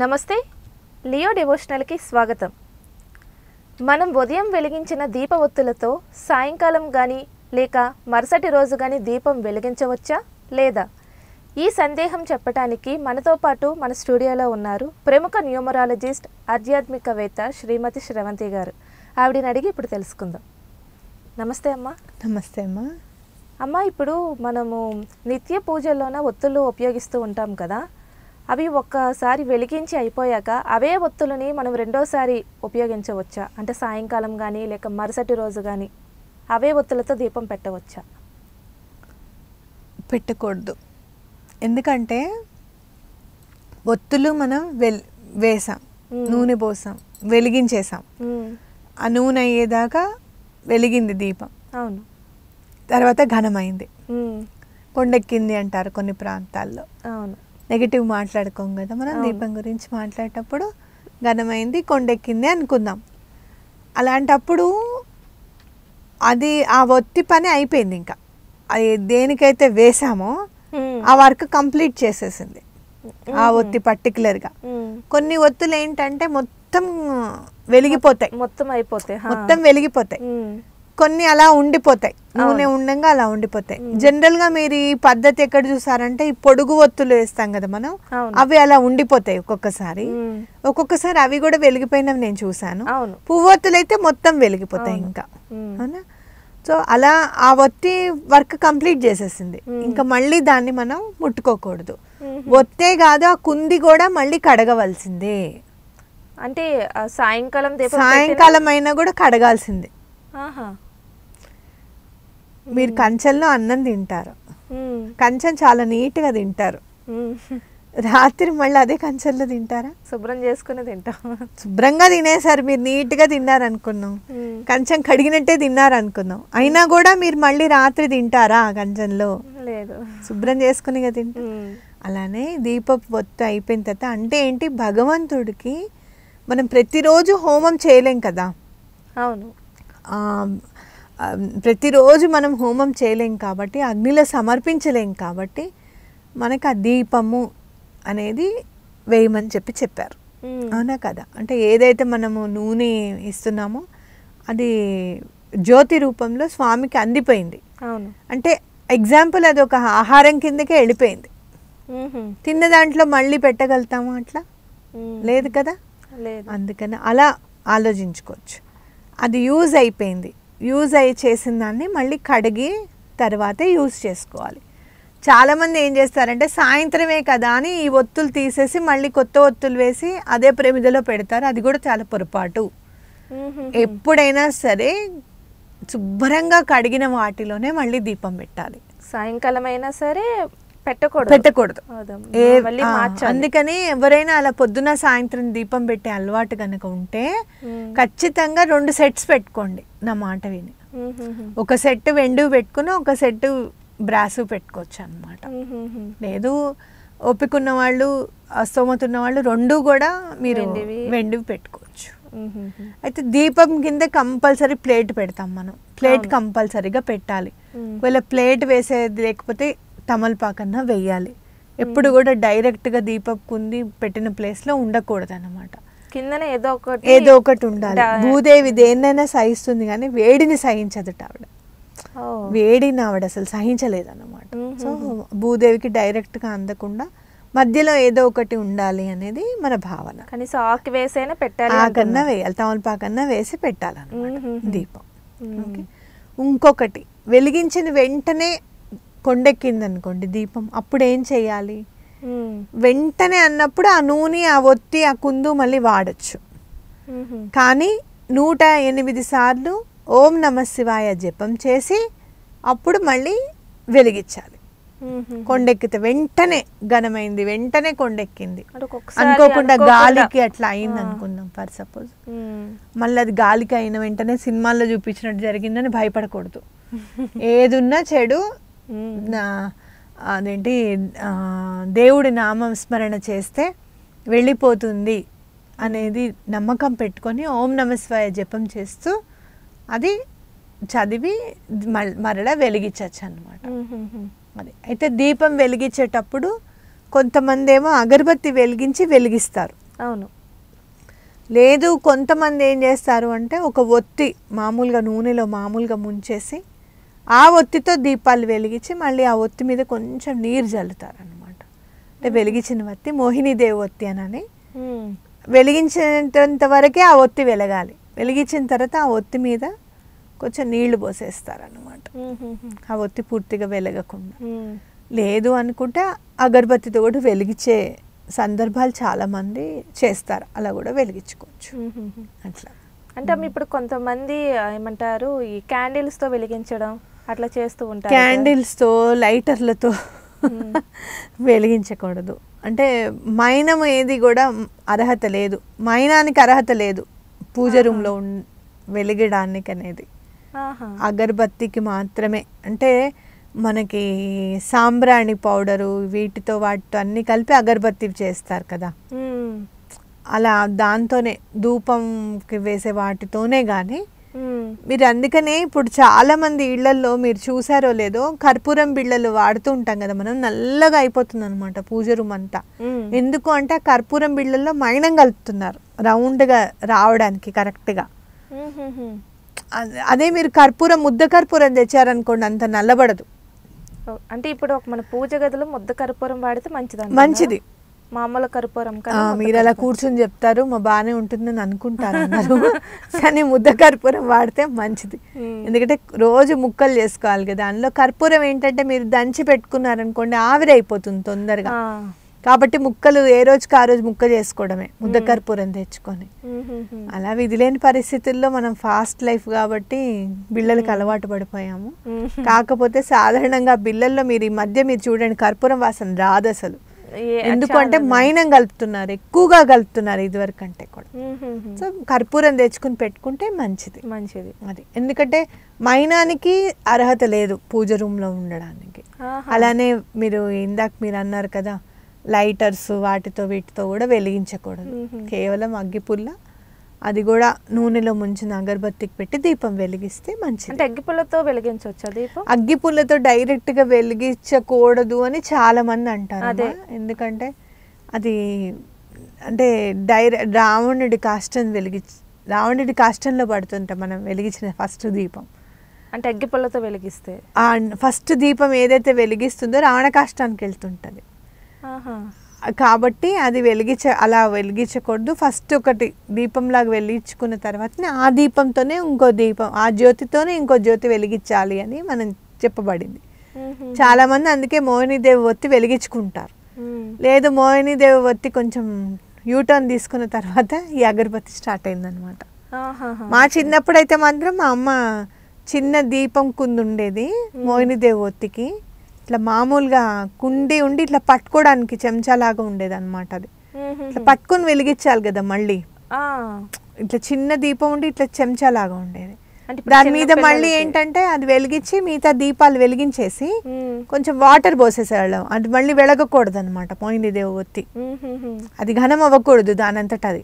నమస్తే లియో డివోషనల్కి స్వాగతం మనం ఉదయం వెలిగించిన దీప ఒత్తులతో సాయంకాలం కానీ లేక మరుసటి రోజు కానీ దీపం వెలిగించవచ్చా లేదా ఈ సందేహం చెప్పటానికి మనతో పాటు మన స్టూడియోలో ఉన్నారు ప్రముఖ న్యూమరాలజిస్ట్ ఆధ్యాత్మికవేత్త శ్రీమతి శ్రవంతి గారు ఆవిడని అడిగి ఇప్పుడు తెలుసుకుందాం నమస్తే అమ్మా నమస్తే అమ్మా అమ్మ ఇప్పుడు మనము నిత్య పూజల్లోన ఒత్తులు ఉపయోగిస్తూ ఉంటాం కదా అవి ఒక్కసారి వెలిగించి అయిపోయాక అవే ఒత్తులని మనం రెండోసారి ఉపయోగించవచ్చా అంటే సాయంకాలం కానీ లేక మరుసటి రోజు కానీ అవే ఒత్తులతో దీపం పెట్టవచ్చా పెట్టకూడదు ఎందుకంటే ఒత్తులు మనం వెల్ వేసాం నూనె పోసాం వెలిగించేసాం ఆ నూనె అయ్యేదాకా వెలిగింది దీపం అవును తర్వాత ఘనమైంది కొండెక్కింది అంటారు కొన్ని ప్రాంతాల్లో అవును నెగిటివ్ మాట్లాడుకోం కదా మనం దీపం గురించి మాట్లాడేటప్పుడు ఘనమైంది కొండెక్కింది అనుకుందాం అలాంటప్పుడు అది ఆ ఒత్తి పని అయిపోయింది ఇంకా అది దేనికైతే వేసామో ఆ వర్క్ కంప్లీట్ చేసేసింది ఆ ఒత్తి పర్టికులర్గా కొన్ని ఒత్తులు ఏంటంటే మొత్తం వెలిగిపోతాయి మొత్తం అయిపోతాయి మొత్తం వెలిగిపోతాయి కొన్ని అలా ఉండిపోతాయి నూనె ఉండగా అలా ఉండిపోతాయి జనరల్ గా మీరు ఈ పద్ధతి ఎక్కడ చూసారంటే ఈ పొడుగు ఒత్తులు వేస్తాం కదా మనం అవి అలా ఉండిపోతాయి ఒక్కొక్కసారి ఒక్కొక్కసారి అవి కూడా వెలిగిపోయినవి నేను చూసాను పువ్వొత్తులు అయితే మొత్తం వెలిగిపోతాయి ఇంకా అవునా సో అలా ఆ ఒత్తి వర్క్ కంప్లీట్ చేసేసింది ఇంకా మళ్ళీ దాన్ని మనం ముట్టుకోకూడదు ఒత్తే కాదు ఆ కుంది కూడా మళ్ళీ కడగవలసిందే అంటే సాయంకాలం సాయంకాలం అయినా కూడా కడగాల్సిందే మీరు కంచెంలో అన్నం తింటారు కంచెం చాలా నీట్గా తింటారు రాత్రి మళ్ళీ అదే కంచెల్లో తింటారా శుభ్రం చేసుకుని తింటాం శుభ్రంగా తినేసారు మీరు నీట్గా తిన్నారనుకున్నాం కంచెం కడిగినట్టే తిన్నారనుకున్నాం అయినా కూడా మీరు మళ్ళీ రాత్రి తింటారా కంచెంలో లేదు శుభ్రం చేసుకుని తింటారు అలానే దీపపు పొత్తు అయిపోయిన తర్వాత అంటే ఏంటి భగవంతుడికి మనం ప్రతిరోజు హోమం చేయలేం కదా అవును ప్రతిరోజు మనం హోమం చేయలేం కాబట్టి అగ్నిలో సమర్పించలేం కాబట్టి మనకు ఆ దీపము అనేది వేయమని చెప్పి చెప్పారు అవునా కదా అంటే ఏదైతే మనము నూనె ఇస్తున్నామో అది జ్యోతి రూపంలో స్వామికి అందిపోయింది అవును అంటే ఎగ్జాంపుల్ అది ఒక ఆహారం కిందకే వెళ్ళిపోయింది తిన్న దాంట్లో మళ్ళీ పెట్టగలుగుతాము అట్లా లేదు కదా అందుకని అలా ఆలోచించుకోవచ్చు అది యూజ్ అయిపోయింది యూజ్ అయ్యి చేసిన దాన్ని మళ్ళీ కడిగి తర్వాతే యూజ్ చేసుకోవాలి చాలామంది ఏం చేస్తారంటే సాయంత్రమే కదా అని ఈ ఒత్తులు తీసేసి మళ్ళీ కొత్త ఒత్తులు వేసి అదే ప్రమిదలో పెడతారు అది కూడా చాలా పొరపాటు ఎప్పుడైనా సరే శుభ్రంగా కడిగిన వాటిలోనే మళ్ళీ దీపం పెట్టాలి సాయంకాలం అయినా సరే పెట్టకూడదు పెట్టకూడదు అందుకని ఎవరైనా అలా పొద్దున సాయంత్రం దీపం పెట్టే అలవాటు కనుక ఉంటే ఖచ్చితంగా రెండు సెట్స్ పెట్టుకోండి నా మాట విని ఒక సెట్ వెండు పెట్టుకుని ఒక సెట్ బ్రాసు పెట్టుకోవచ్చు అనమాట లేదు ఒప్పుకున్న వాళ్ళు అస్తోమత ఉన్న వాళ్ళు రెండు కూడా మీరు వెండివి పెట్టుకోవచ్చు అయితే దీపం కింద కంపల్సరీ ప్లేట్ పెడతాం మనం ప్లేట్ కంపల్సరీగా పెట్టాలి ఒకవేళ ప్లేట్ వేసేది లేకపోతే తమలపాకన్నా వేయాలి ఎప్పుడు కూడా డైరెక్ట్ గా దీపపు కుంది పెట్టిన లో ఉండకూడదు అనమాట ఏదో ఒకటి ఏదో ఒకటి ఉండాలి భూదేవి దేన్నైనా సహిస్తుంది కానీ వేడిని సహించదుట ఆవిడ వేడిని ఆవిడ అసలు సహించలేదు అనమాట సో భూదేవికి గా అందకుండా మధ్యలో ఏదో ఒకటి ఉండాలి అనేది మన భావన కనీసం ఆకు వేసైనా పెట్టాలి ఆకన్నా వేయాలి తమలపాకన్నా వేసి పెట్టాలన్నమాట దీపం ఓకే ఇంకొకటి వెలిగించిన వెంటనే కొండెక్కింది అనుకోండి దీపం అప్పుడు ఏం చేయాలి వెంటనే అన్నప్పుడు ఆ నూనె ఆ ఒత్తి ఆ కుందు మళ్ళీ వాడచ్చు కానీ నూట ఎనిమిది సార్లు ఓం నమ శివాయ జపం చేసి అప్పుడు మళ్ళీ వెలిగించాలి కొండెక్కితే వెంటనే ఘనమైంది వెంటనే కొండెక్కింది అనుకోకుండా గాలికి అట్లా అయింది అనుకుందాం ఫర్ సపోజ్ మళ్ళీ అది గాలికి అయిన వెంటనే సినిమాల్లో చూపించినట్టు జరిగిందని భయపడకూడదు ఏదున్నా చెడు అదేంటి దేవుడి నామం స్మరణ చేస్తే వెళ్ళిపోతుంది అనేది నమ్మకం పెట్టుకొని ఓం నమస్వాయ జపం చేస్తూ అది చదివి మరలా వెలిగించవచ్చు అనమాట అది అయితే దీపం వెలిగించేటప్పుడు కొంతమంది ఏమో అగరబత్తి వెలిగించి వెలిగిస్తారు అవును లేదు కొంతమంది ఏం చేస్తారు అంటే ఒక ఒత్తి మామూలుగా నూనెలో మామూలుగా ముంచేసి ఆ ఒత్తితో దీపాలు వెలిగించి మళ్ళీ ఆ ఒత్తి మీద కొంచెం నీరు అనమాట అంటే వెలిగించిన వత్తి మోహిని దేవి ఒత్తి అని వెలిగించేంత వరకే ఆ ఒత్తి వెలగాలి వెలిగించిన తర్వాత ఆ ఒత్తి మీద కొంచెం నీళ్లు పోసేస్తారనమాట ఆ ఒత్తి పూర్తిగా వెలగకుండా లేదు అనుకుంటే అగరబత్తితో కూడా వెలిగించే సందర్భాలు చాలామంది చేస్తారు అలా కూడా వెలిగించుకోవచ్చు అట్లా అంటే ఇప్పుడు కొంతమంది ఏమంటారు ఈ క్యాండిల్స్తో వెలిగించడం అట్లా చేస్తూ ఉంటారు క్యాండిల్స్తో లైటర్లతో వెలిగించకూడదు అంటే మైనం ఏది కూడా అర్హత లేదు మైనానికి అర్హత లేదు పూజ రూమ్లో వెలిగడానికి అనేది అగరబత్తికి మాత్రమే అంటే మనకి సాంబ్రాణి పౌడరు వీటితో వాటితో అన్ని కలిపి అగరబత్తి చేస్తారు కదా అలా దాంతోనే ధూపంకి వేసే వాటితోనే కానీ మీరు అందుకనే ఇప్పుడు చాలా మంది ఇళ్లలో మీరు చూసారో లేదో కర్పూరం బిళ్ళలు వాడుతూ ఉంటాం కదా మనం నల్లగా అయిపోతుంది అనమాట పూజ రూమ్ అంతా ఎందుకు అంటే కర్పూరం బిళ్ళల్లో మైనం కలుపుతున్నారు రౌండ్ గా రావడానికి కరెక్ట్గా అదే మీరు కర్పూరం ముద్ద కర్పూరం తెచ్చారనుకోండి అంత నల్లబడదు అంటే ఇప్పుడు మన పూజ గదిలో ముద్ద కర్పూరం వాడితే మంచిది మంచిది మామూలు కర్పూరం మీరు అలా కూర్చొని చెప్తారు మా బాగానే ఉంటుందని అనుకుంటారు అన్నారు కానీ ముద్ద కర్పూరం వాడితే మంచిది ఎందుకంటే రోజు ముక్కలు చేసుకోవాలి కదా దానిలో కర్పూరం ఏంటంటే మీరు దంచి పెట్టుకున్నారనుకోండి అయిపోతుంది తొందరగా కాబట్టి ముక్కలు ఏ రోజుకి ఆ రోజు ముక్క చేసుకోవడమే ముద్ద కర్పూరం తెచ్చుకొని అలా విధి లేని పరిస్థితుల్లో మనం ఫాస్ట్ లైఫ్ కాబట్టి బిళ్ళలకు అలవాటు పడిపోయాము కాకపోతే సాధారణంగా బిళ్ళల్లో మీరు ఈ మధ్య మీరు చూడండి కర్పూరం వాసన రాదు అసలు ఎందుకంటే మైనం కలుపుతున్నారు ఎక్కువగా కలుపుతున్నారు ఇదివరకు అంటే కూడా సో కర్పూరం తెచ్చుకుని పెట్టుకుంటే మంచిది మంచిది అది ఎందుకంటే మైనానికి అర్హత లేదు పూజ రూమ్ లో ఉండడానికి అలానే మీరు ఇందాక మీరు అన్నారు కదా లైటర్స్ వాటితో వీటితో కూడా వెలిగించకూడదు కేవలం అగ్గిపుల్ల అది కూడా నూనెలో ముంచిన అగరబత్తికి పెట్టి దీపం వెలిగిస్తే మంచిది అంటే అగ్గిపుల్లతో వెలిగించవచ్చా దీపం అగ్గిపుల్లతో డైరెక్ట్గా వెలిగించకూడదు అని చాలామంది అంటారు అదే ఎందుకంటే అది అంటే డైరె రావణుడి కాష్టం వెలిగి రావణుడి కాష్టంలో పడుతుంటాం మనం వెలిగించిన ఫస్ట్ దీపం అంటే అగ్గిపుల్లతో వెలిగిస్తే ఫస్ట్ దీపం ఏదైతే వెలిగిస్తుందో రావణ కాష్టానికి వెళ్తుంటుంది కాబట్టి అది వెలిగించ అలా వెలిగించకూడదు ఫస్ట్ ఒకటి దీపంలాగా వెలిగించుకున్న తర్వాత ఆ దీపంతోనే ఇంకో దీపం ఆ జ్యోతితోనే ఇంకో జ్యోతి వెలిగించాలి అని మనం చెప్పబడింది చాలామంది అందుకే మోహినీదేవి ఒత్తి వెలిగించుకుంటారు లేదు మోహినీదేవి ఒత్తి కొంచెం యూటర్న్ తీసుకున్న తర్వాత ఈ అగరబత్తి స్టార్ట్ అయిందనమాట మా చిన్నప్పుడైతే మాత్రం మా అమ్మ చిన్న దీపం ఉండేది మోహినీదేవి ఒత్తికి ఇట్లా మామూలుగా కుండి ఉండి ఇట్లా పట్టుకోవడానికి చెంచాలాగా ఉండేదన్నమాట అది ఇట్లా పట్టుకొని వెలిగించాలి కదా మళ్ళీ ఇట్లా చిన్న దీపం ఉండి ఇట్లా చెంచాలాగా ఉండేది దాని మీద మళ్ళీ ఏంటంటే అది వెలిగించి మిగతా దీపాలు వెలిగించేసి కొంచెం వాటర్ పోసేసేవాళ్ళం అది మళ్ళీ వెలగకూడదు అనమాట పోయింది దేవు ఒత్తి అది ఘనం అవ్వకూడదు దానంతటా అది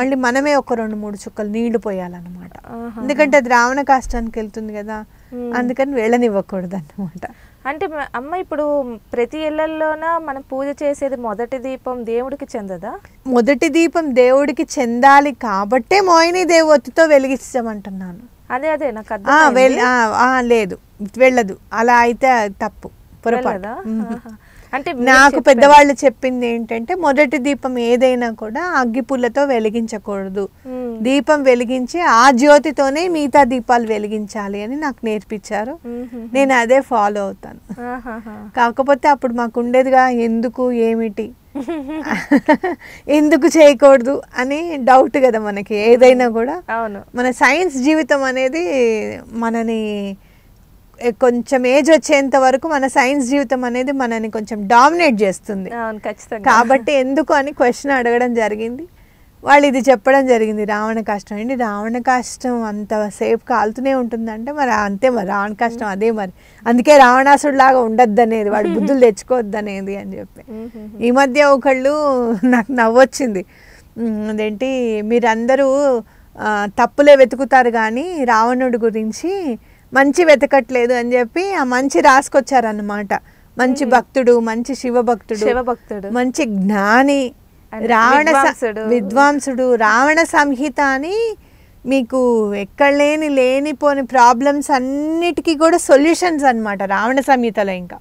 మళ్ళీ మనమే ఒక రెండు మూడు చుక్కలు నీళ్లు పోయాలన్నమాట ఎందుకంటే అది రావణ కాష్టానికి వెళ్తుంది కదా అందుకని వెళ్ళనివ్వకూడదు అన్నమాట అంటే అమ్మ ఇప్పుడు ప్రతి ఇళ్లలోన మనం పూజ చేసేది మొదటి దీపం దేవుడికి చెందదా మొదటి దీపం దేవుడికి చెందాలి కాబట్టే మోయిని దేవతతో వెలిగించమంటున్నాను అదే అదే నాకు లేదు వెళ్ళదు అలా అయితే తప్పు పొరపాటు అంటే నాకు పెద్దవాళ్ళు చెప్పింది ఏంటంటే మొదటి దీపం ఏదైనా కూడా అగ్గి పుల్లతో వెలిగించకూడదు దీపం వెలిగించి ఆ జ్యోతితోనే మిగతా దీపాలు వెలిగించాలి అని నాకు నేర్పించారు నేను అదే ఫాలో అవుతాను కాకపోతే అప్పుడు మాకు ఉండేదిగా ఎందుకు ఏమిటి ఎందుకు చేయకూడదు అని డౌట్ కదా మనకి ఏదైనా కూడా అవును మన సైన్స్ జీవితం అనేది మనని కొంచెం ఏజ్ వచ్చేంత వరకు మన సైన్స్ జీవితం అనేది మనని కొంచెం డామినేట్ చేస్తుంది కాబట్టి ఎందుకు అని క్వశ్చన్ అడగడం జరిగింది వాళ్ళు ఇది చెప్పడం జరిగింది రావణ కష్టం అండి రావణ కష్టం అంత సేపు కాలుతూనే ఉంటుందంటే మరి అంతే మరి రావణ కష్టం అదే మరి అందుకే రావణాసుడు లాగా ఉండద్దు అనేది వాడు బుద్ధులు తెచ్చుకోవద్దు అనేది అని చెప్పి ఈ మధ్య ఒకళ్ళు నాకు నవ్వొచ్చింది అదేంటి మీరందరూ తప్పులే వెతుకుతారు కానీ రావణుడి గురించి మంచి వెతకట్లేదు అని చెప్పి ఆ మంచి రాసుకొచ్చారన్నమాట మంచి భక్తుడు మంచి శివభక్తుడు శివభక్తుడు మంచి జ్ఞాని రావణ విద్వాంసుడు రావణ సంహిత అని మీకు ఎక్కడ లేని లేనిపోని ప్రాబ్లమ్స్ అన్నిటికీ కూడా సొల్యూషన్స్ అనమాట రావణ సంహితలో ఇంకా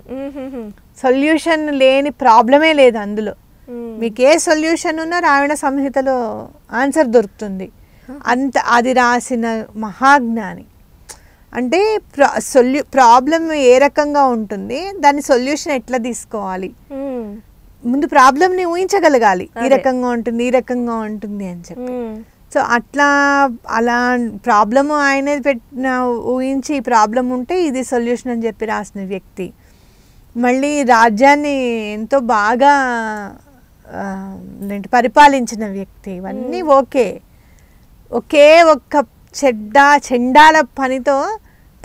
సొల్యూషన్ లేని ప్రాబ్లమే లేదు అందులో మీకు ఏ సొల్యూషన్ ఉన్నా రావణ సంహితలో ఆన్సర్ దొరుకుతుంది అంత అది రాసిన మహాజ్ఞాని అంటే ప్రా సొల్యూ ప్రాబ్లం ఏ రకంగా ఉంటుంది దాని సొల్యూషన్ ఎట్లా తీసుకోవాలి ముందు ని ఊహించగలగాలి ఈ రకంగా ఉంటుంది ఈ రకంగా ఉంటుంది అని చెప్పి సో అట్లా అలా ప్రాబ్లమ్ ఆయన పెట్టిన ఊహించి ఈ ప్రాబ్లం ఉంటే ఇది సొల్యూషన్ అని చెప్పి రాసిన వ్యక్తి మళ్ళీ రాజ్యాన్ని ఎంతో బాగా పరిపాలించిన వ్యక్తి ఇవన్నీ ఓకే ఒకే ఒక్క చెడ్డ చెండాల పనితో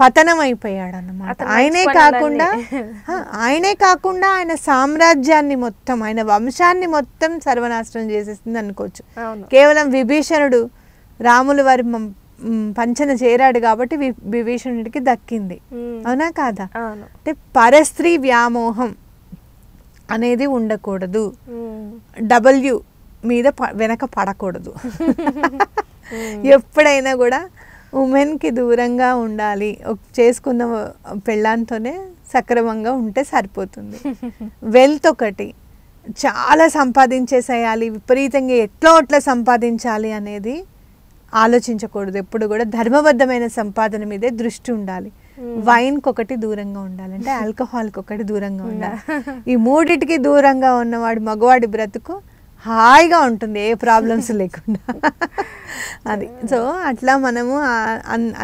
పతనం అయిపోయాడు అన్నమాట ఆయనే కాకుండా ఆయనే కాకుండా ఆయన సామ్రాజ్యాన్ని మొత్తం ఆయన వంశాన్ని మొత్తం సర్వనాశనం చేసేస్తుంది అనుకోవచ్చు కేవలం విభీషణుడు రాముల వారి పంచన చేరాడు కాబట్టి విభీషణుడికి దక్కింది అవునా కాదా అంటే పరస్త్రీ వ్యామోహం అనేది ఉండకూడదు డబల్యూ మీద వెనక పడకూడదు Hmm. ఎప్పుడైనా కూడా ఉమెన్కి దూరంగా ఉండాలి చేసుకున్న పెళ్ళాంతోనే సక్రమంగా ఉంటే సరిపోతుంది వెల్త్ ఒకటి చాలా సంపాదించేసేయాలి విపరీతంగా ఎట్లా ఎట్లా సంపాదించాలి అనేది ఆలోచించకూడదు ఎప్పుడు కూడా ధర్మబద్ధమైన సంపాదన మీదే దృష్టి ఉండాలి hmm. వైన్కి ఒకటి దూరంగా ఉండాలి అంటే ఆల్కహాల్కి ఒకటి దూరంగా ఉండాలి ఈ మూడిటికి దూరంగా ఉన్నవాడు మగవాడి బ్రతుకు హాయిగా ఉంటుంది ఏ ప్రాబ్లమ్స్ లేకుండా అది సో అట్లా మనము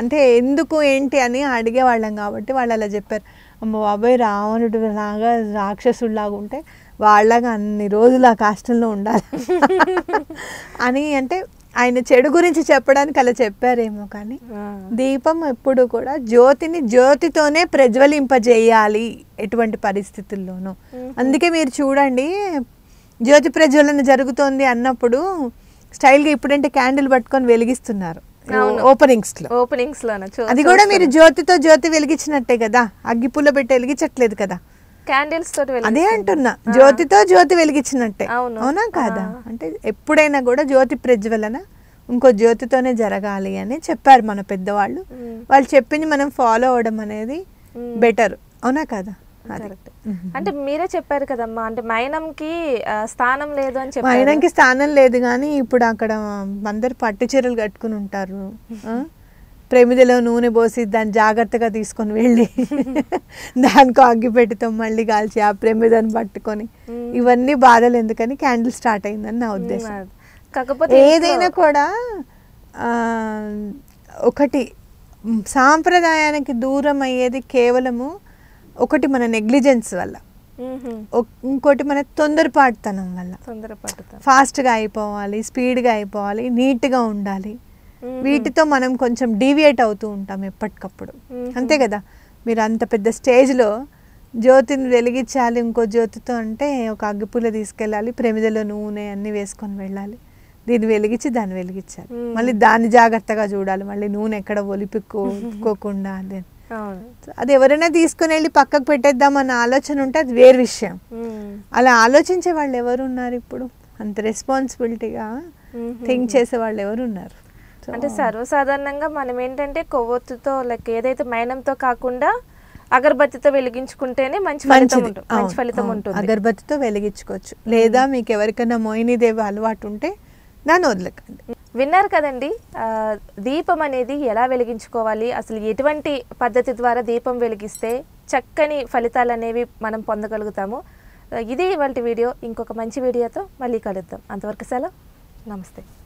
అంటే ఎందుకు ఏంటి అని అడిగేవాళ్ళం కాబట్టి వాళ్ళు అలా చెప్పారు అమ్మ బాబాయ్ రావణుడు లాగా రాక్షసుడిలాగా ఉంటే వాళ్ళగా అన్ని రోజులు ఆ కష్టంలో ఉండాలి అని అంటే ఆయన చెడు గురించి చెప్పడానికి అలా చెప్పారేమో కానీ దీపం ఎప్పుడు కూడా జ్యోతిని జ్యోతితోనే ప్రజ్వలింపజేయాలి ఎటువంటి పరిస్థితుల్లోనూ అందుకే మీరు చూడండి జ్యోతి ప్రజ్వలన జరుగుతోంది అన్నప్పుడు స్టైల్గా ఇప్పుడంటే క్యాండిల్ పట్టుకొని వెలిగిస్తున్నారు ఓపెనింగ్స్ లో ఓపెనింగ్స్ లో అది కూడా మీరు జ్యోతితో జ్యోతి వెలిగించినట్టే కదా అగ్గి పుల్ల పెట్టి వెలిగించట్లేదు కదా క్యాండిల్స్ తోటి అదే అంటున్నా జ్యోతితో జ్యోతి వెలిగించినట్టే అవునా కాదా అంటే ఎప్పుడైనా కూడా జ్యోతి ప్రజ్వలన ఇంకో జ్యోతితోనే జరగాలి అని చెప్పారు మన పెద్దవాళ్ళు వాళ్ళు చెప్పింది మనం ఫాలో అవడం అనేది బెటర్ అవునా కదా అంటే మీరే చెప్పారు కదమ్మా అంటే మైనంకి స్థానం లేదు అని చెప్పి మైనంకి స్థానం లేదు కానీ ఇప్పుడు అక్కడ అందరు పట్టు చీరలు కట్టుకుని ఉంటారు ప్రమిదలో నూనె పోసి దాన్ని జాగ్రత్తగా తీసుకొని వెళ్ళి దానికి అగ్గి పెట్టుతాం మళ్ళీ కాల్చి ఆ ప్రమిదని పట్టుకొని ఇవన్నీ బాధలు ఎందుకని క్యాండిల్ స్టార్ట్ అయిందని నా ఉద్దేశం కాకపోతే ఏదైనా కూడా ఒకటి సాంప్రదాయానికి దూరం అయ్యేది కేవలము ఒకటి మన నెగ్లిజెన్స్ వల్ల ఇంకోటి మన తొందరపాటుతనం వల్ల ఫాస్ట్గా అయిపోవాలి స్పీడ్గా అయిపోవాలి నీట్గా ఉండాలి వీటితో మనం కొంచెం డీవియేట్ అవుతూ ఉంటాం ఎప్పటికప్పుడు అంతే కదా మీరు అంత పెద్ద స్టేజ్లో జ్యోతిని వెలిగించాలి ఇంకో జ్యోతితో అంటే ఒక అగ్గిపూల తీసుకెళ్ళాలి ప్రమిదలో నూనె అన్నీ వేసుకొని వెళ్ళాలి దీన్ని వెలిగించి దాన్ని వెలిగించాలి మళ్ళీ దాన్ని జాగ్రత్తగా చూడాలి మళ్ళీ నూనె ఎక్కడ ఒలిపికోకుండా అని అది ఎవరైనా తీసుకుని వెళ్ళి పక్కకు పెట్టేద్దాం అన్న ఆలోచన ఉంటే అది వేరే విషయం అలా ఆలోచించే వాళ్ళు ఎవరు ఉన్నారు ఇప్పుడు అంత రెస్పాన్సిబిలిటీగా థింక్ చేసే వాళ్ళు ఎవరు ఉన్నారు అంటే సర్వసాధారణంగా మనం ఏంటంటే కొవ్వొత్తుతో లైక్ ఏదైతే మైనంతో కాకుండా అగరబత్తితో వెలిగించుకుంటేనే మంచి ఫలితం మంచి ఫలితం ఉంటుంది అగరబత్తితో వెలిగించుకోవచ్చు లేదా మీకు ఎవరికైనా మోయిని అలవాటు ఉంటే దాన్ని వదలకండి విన్నారు కదండి దీపం అనేది ఎలా వెలిగించుకోవాలి అసలు ఎటువంటి పద్ధతి ద్వారా దీపం వెలిగిస్తే చక్కని ఫలితాలు అనేవి మనం పొందగలుగుతాము ఇది ఇవాళ వీడియో ఇంకొక మంచి వీడియోతో మళ్ళీ కలుద్దాం అంతవరకు సెలవు నమస్తే